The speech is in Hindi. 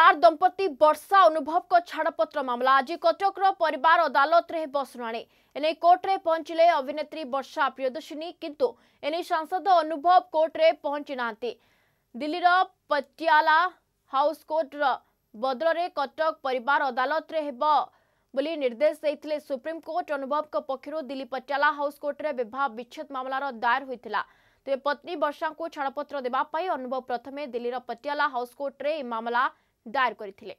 स्टार दंपति वर्षा अनुभव को छाड़पत्र मामला आज कटक परिवार अदालत रे बसुणाणी एने कोर्टे पहुंचले अभिनेत्री वर्षा प्रियदर्शिनी किंतु एने सांसद अनुभव कोर्टे पहुंची ना दिल्लीर पटियाला हाउस कोर्टर बद्रे कटक परिवार अदालत रे बोली निर्देश देते सुप्रीम कोर्ट अनुभव को पक्षर दिल्ली पटियाला हाउस कोर्टे बहुत विच्छेद मामलार दायर होता तेज पत्नी बर्षा को छाड़पत्र देवाई अनुभव प्रथमे दिल्लीर पटियाला हाउस कोर्टे मामला ଦାୟର କରିଥିଲେ